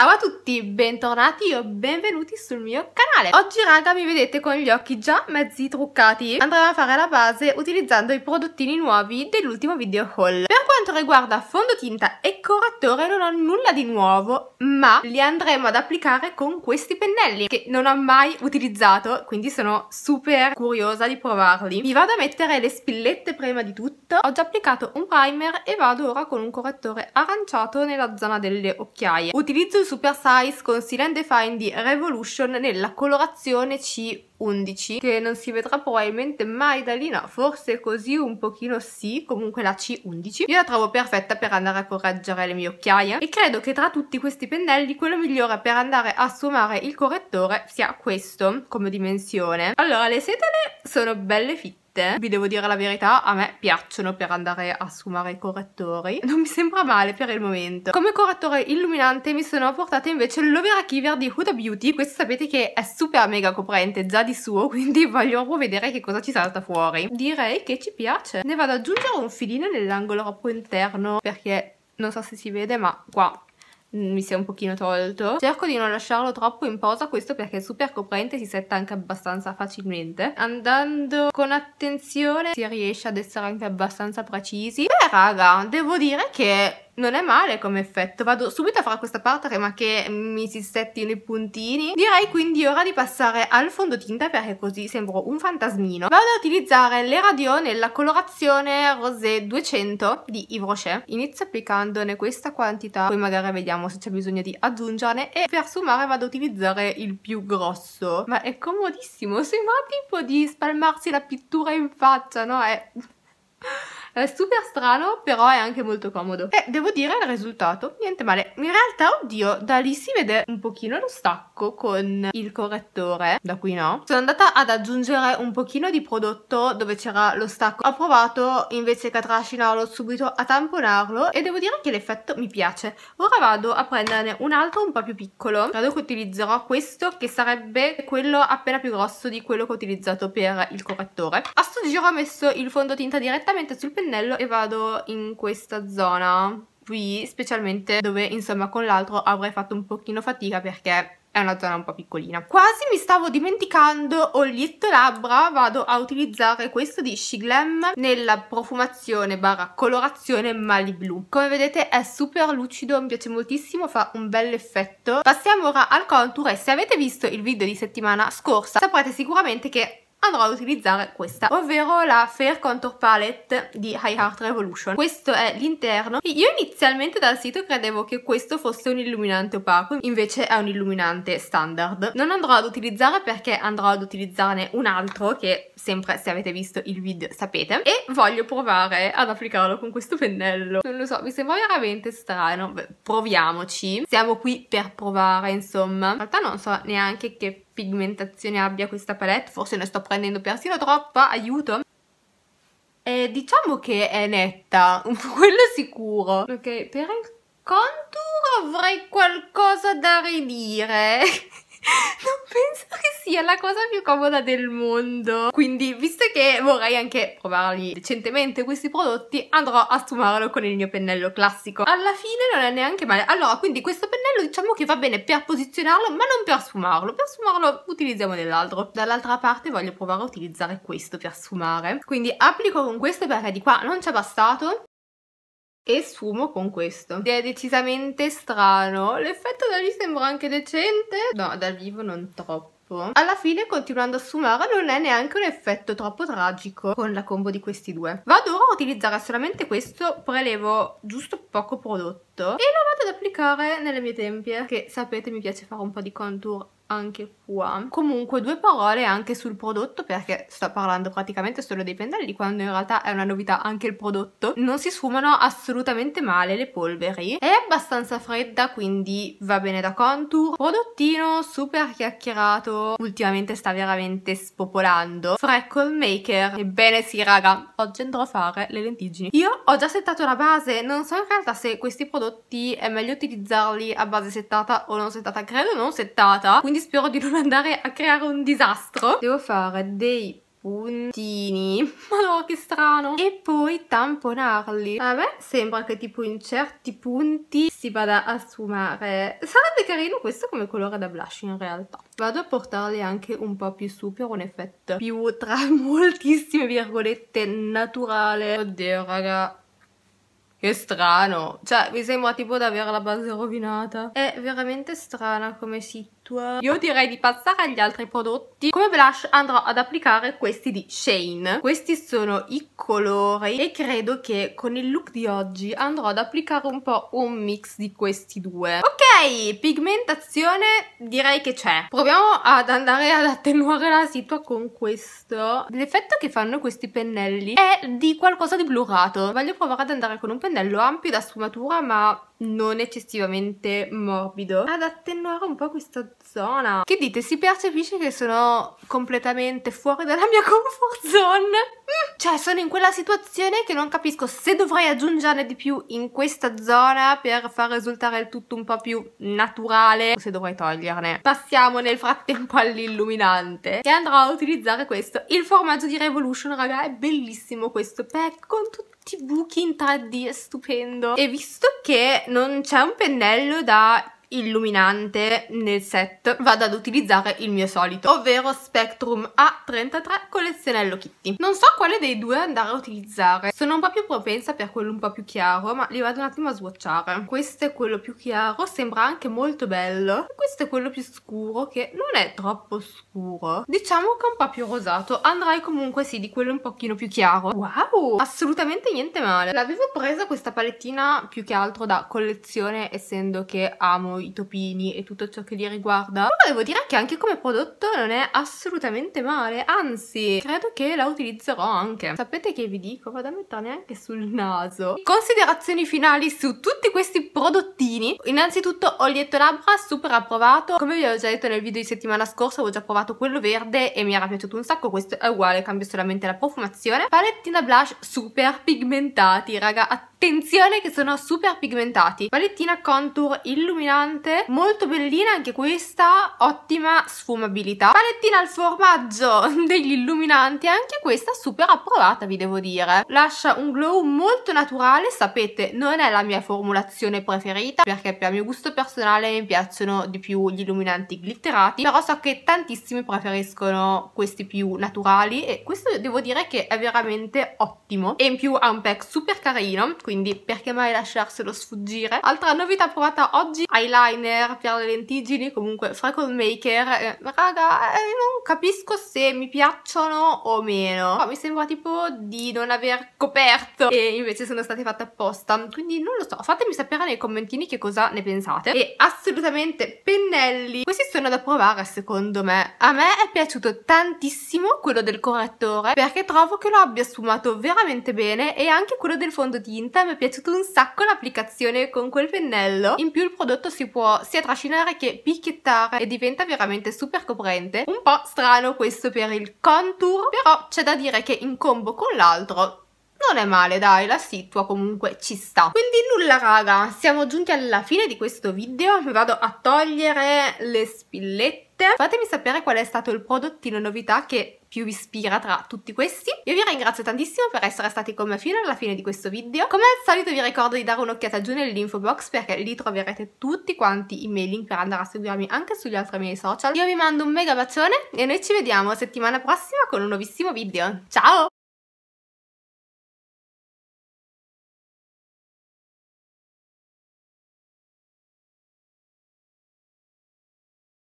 pasaba tu tutti, bentornati o benvenuti sul mio canale Oggi raga mi vedete con gli occhi già mezzi truccati Andremo a fare la base utilizzando i prodottini nuovi dell'ultimo video haul Per quanto riguarda fondotinta e correttore non ho nulla di nuovo Ma li andremo ad applicare con questi pennelli che non ho mai utilizzato Quindi sono super curiosa di provarli Vi vado a mettere le spillette prima di tutto Ho già applicato un primer e vado ora con un correttore aranciato nella zona delle occhiaie Utilizzo il Super Size Ice con Silent Define di Revolution nella colorazione C11 che non si vedrà probabilmente mai da lì, no, forse così un pochino sì, comunque la C11 io la trovo perfetta per andare a correggere le mie occhiaie e credo che tra tutti questi pennelli quello migliore per andare a sfumare il correttore sia questo come dimensione. Allora le setole sono belle fitte queste, vi devo dire la verità, a me piacciono per andare a sfumare i correttori. Non mi sembra male per il momento. Come correttore illuminante mi sono portata invece l'Overa Kiver di Huda Beauty. Questo sapete che è super mega coprente già di suo, quindi voglio proprio vedere che cosa ci salta fuori. Direi che ci piace. Ne vado ad aggiungere un filino nell'angolo proprio interno perché non so se si vede ma qua Mm, mi si è un pochino tolto. Cerco di non lasciarlo troppo in posa questo perché è super coprente e si setta anche abbastanza facilmente. Andando con attenzione si riesce ad essere anche abbastanza precisi. Beh raga, devo dire che non è male come effetto, vado subito a fare questa parte prima che mi si settino i puntini. Direi quindi ora di passare al fondotinta perché così sembro un fantasmino. Vado a utilizzare le radio nella colorazione Rosé 200 di Yves Rocher. Inizio applicandone questa quantità, poi magari vediamo se c'è bisogno di aggiungerne e per sumare vado ad utilizzare il più grosso. Ma è comodissimo, sembra tipo di spalmarsi la pittura in faccia, no? È... È super strano, però è anche molto comodo. E eh, devo dire il risultato, niente male. In realtà, oddio, da lì si vede un pochino lo stacco con il correttore, da qui no. Sono andata ad aggiungere un pochino di prodotto dove c'era lo stacco. Ho provato, invece che a trascinarlo subito, a tamponarlo e devo dire che l'effetto mi piace. Ora vado a prenderne un altro un po' più piccolo. Credo che utilizzerò questo, che sarebbe quello appena più grosso di quello che ho utilizzato per il correttore. A sto giro ho messo il fondotinta direttamente sul pennello e vado in questa zona qui, specialmente dove insomma con l'altro avrei fatto un pochino fatica perché è una zona un po' piccolina. Quasi mi stavo dimenticando, ho labbra, vado a utilizzare questo di Shiglem nella profumazione barra colorazione Mali Blu. Come vedete è super lucido, mi piace moltissimo, fa un bel effetto. Passiamo ora al contour e se avete visto il video di settimana scorsa saprete sicuramente che andrò ad utilizzare questa, ovvero la Fair Contour Palette di High Heart Revolution. Questo è l'interno. Io inizialmente dal sito credevo che questo fosse un illuminante opaco, invece è un illuminante standard. Non andrò ad utilizzare perché andrò ad utilizzarne un altro che sempre se avete visto il video sapete e voglio provare ad applicarlo con questo pennello. Non lo so, mi sembra veramente strano. Beh, proviamoci. Siamo qui per provare, insomma. In realtà non so neanche che pigmentazione abbia questa palette, forse ne sto prendendo persino troppa, aiuto! E diciamo che è netta, quello sicuro. Ok, per il contour avrei qualcosa da ridire. Non penso che sia la cosa più comoda del mondo. Quindi, visto che vorrei anche provarli decentemente questi prodotti, andrò a sfumarlo con il mio pennello classico. Alla fine non è neanche male. Allora, quindi questo pennello diciamo che va bene per posizionarlo, ma non per sfumarlo. Per sfumarlo utilizziamo dell'altro. Dall'altra parte voglio provare a utilizzare questo per sfumare. Quindi applico con questo perché di qua non c'è bastato e sfumo con questo. È decisamente strano, l'effetto da lì sembra anche decente, no dal vivo non troppo. Alla fine, continuando a sfumare, non è neanche un effetto troppo tragico con la combo di questi due. Vado ora a utilizzare solamente questo, prelevo giusto poco prodotto e lo vado ad applicare nelle mie tempie, che sapete mi piace fare un po' di contour anche qua. Comunque due parole anche sul prodotto perché sto parlando praticamente solo dei pennelli quando in realtà è una novità anche il prodotto. Non si sfumano assolutamente male le polveri. È abbastanza fredda quindi va bene da contour. Prodottino super chiacchierato. Ultimamente sta veramente spopolando. Freckle Maker. Ebbene sì raga, oggi andrò a fare le lentiggini. Io ho già settato la base, non so in realtà se questi prodotti è meglio utilizzarli a base settata o non settata. Credo non settata, quindi spero di non andare a creare un disastro. Devo fare dei puntini ma no che strano e poi tamponarli a me sembra che tipo in certi punti si vada a sfumare sarebbe carino questo come colore da blush in realtà vado a portarli anche un po' più su per un effetto più tra moltissime virgolette naturale oddio raga che strano, cioè mi sembra tipo di avere la base rovinata. È veramente strana come si contour. Io direi di passare agli altri prodotti. Come blush andrò ad applicare questi di Shane. Questi sono i colori e credo che con il look di oggi andrò ad applicare un po' un mix di questi due. Ok, pigmentazione direi che c'è. Proviamo ad andare ad attenuare la situa con questo. L'effetto che fanno questi pennelli è di qualcosa di blurato. Voglio provare ad andare con un pennello ampio da sfumatura ma non eccessivamente morbido ad attenuare un po' questa zona che dite si percepisce che sono completamente fuori dalla mia comfort zone mm. cioè sono in quella situazione che non capisco se dovrei aggiungerne di più in questa zona per far risultare il tutto un po' più naturale o se dovrei toglierne passiamo nel frattempo all'illuminante e andrò a utilizzare questo il formaggio di Revolution raga è bellissimo questo pack con tutti ti buchi in taddi, è stupendo. E visto che non c'è un pennello da illuminante nel set vado ad utilizzare il mio solito, ovvero Spectrum A33 collezione Hello Kitty. Non so quale dei due andare a utilizzare, sono un po' più propensa per quello un po' più chiaro, ma li vado un attimo a swatchare. Questo è quello più chiaro, sembra anche molto bello, questo è quello più scuro che non è troppo scuro, diciamo che è un po' più rosato, andrei comunque sì di quello un pochino più chiaro. Wow, assolutamente niente male. L'avevo presa questa palettina più che altro da collezione essendo che amo i topini e tutto ciò che li riguarda. Però devo dire che anche come prodotto non è assolutamente male, anzi credo che la utilizzerò anche. Sapete che vi dico? Vado a metterne anche sul naso. Considerazioni finali su tutti questi prodottini. Innanzitutto Olietto Labbra, super approvato. Come vi avevo già detto nel video di settimana scorsa, avevo già provato quello verde e mi era piaciuto un sacco. Questo è uguale, cambio solamente la profumazione. Palettina blush super pigmentati, raga, attenzione Attenzione che sono super pigmentati. Palettina contour illuminante, molto bellina anche questa, ottima sfumabilità. Palettina al formaggio degli illuminanti, anche questa super approvata vi devo dire. Lascia un glow molto naturale, sapete non è la mia formulazione preferita perché per mio gusto personale mi piacciono di più gli illuminanti glitterati, però so che tantissimi preferiscono questi più naturali e questo devo dire che è veramente ottimo e in più ha un pack super carino, quindi perché mai lasciarselo sfuggire? Altra novità provata oggi, eyeliner per le lentiggini comunque freckle maker, eh, raga, eh, non capisco se mi piacciono o meno, ma mi sembra tipo di non aver coperto e invece sono state fatte apposta, quindi non lo so, fatemi sapere nei commentini che cosa ne pensate e assolutamente pennelli, questi sono da provare secondo me, a me è piaciuto tantissimo quello del correttore perché trovo che lo abbia sfumato veramente bene e anche quello del fondotinta realtà mi è piaciuta un sacco l'applicazione con quel pennello. In più il prodotto si può sia trascinare che picchiettare e diventa veramente super coprente. Un po' strano questo per il contour, però c'è da dire che in combo con l'altro non è male dai, la situa comunque ci sta. Quindi nulla raga, siamo giunti alla fine di questo video, mi vado a togliere le spillette tutte. Fatemi sapere qual è stato il prodottino novità che più vi ispira tra tutti questi. Io vi ringrazio tantissimo per essere stati con me fino alla fine di questo video. Come al solito vi ricordo di dare un'occhiata giù nell'info box perché lì troverete tutti quanti i miei link per andare a seguirmi anche sugli altri miei social. Io vi mando un mega bacione e noi ci vediamo settimana prossima con un nuovissimo video. Ciao!